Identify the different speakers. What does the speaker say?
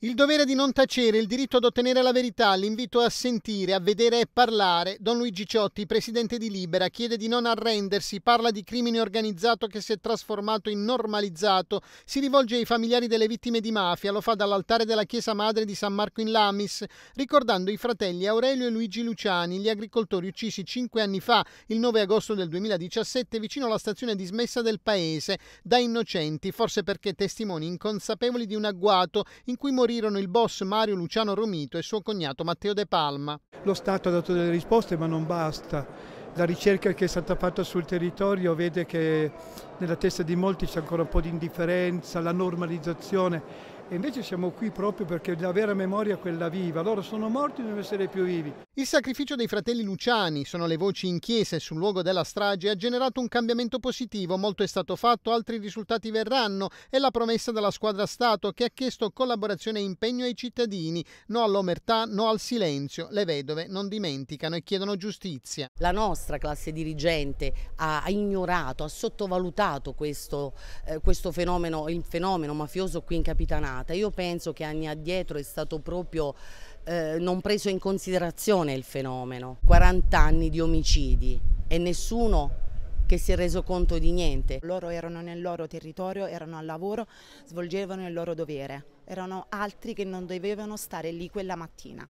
Speaker 1: Il dovere di non tacere, il diritto ad ottenere la verità, l'invito a sentire, a vedere e parlare. Don Luigi Ciotti, presidente di Libera, chiede di non arrendersi, parla di crimine organizzato che si è trasformato in normalizzato, si rivolge ai familiari delle vittime di mafia, lo fa dall'altare della Chiesa Madre di San Marco in Lamis, ricordando i fratelli Aurelio e Luigi Luciani, gli agricoltori uccisi cinque anni fa, il 9 agosto del 2017, vicino alla stazione dismessa del paese, da innocenti, forse perché testimoni inconsapevoli di un agguato in cui morì morirono il boss Mario Luciano Romito e suo cognato Matteo De Palma.
Speaker 2: Lo Stato ha dato delle risposte ma non basta. La ricerca che è stata fatta sul territorio vede che nella testa di molti c'è ancora un po' di indifferenza, la normalizzazione e invece siamo qui
Speaker 1: proprio perché la vera memoria è quella viva. Loro sono morti, dobbiamo essere più vivi. Il sacrificio dei fratelli Luciani, sono le voci in chiesa e sul luogo della strage, ha generato un cambiamento positivo, molto è stato fatto, altri risultati verranno e la promessa della squadra Stato che ha chiesto collaborazione e impegno ai cittadini, no all'omertà, no al silenzio, le vedove non dimenticano e chiedono giustizia. La nostra classe dirigente ha ignorato, ha sottovalutato
Speaker 3: questo, eh, questo fenomeno, il fenomeno mafioso qui in Capitanata. Io penso che anni addietro è stato proprio eh, non preso in considerazione il fenomeno. 40 anni di omicidi e nessuno che si è reso conto di niente. Loro erano nel loro territorio, erano al lavoro, svolgevano il loro dovere. Erano altri che non dovevano stare lì quella mattina.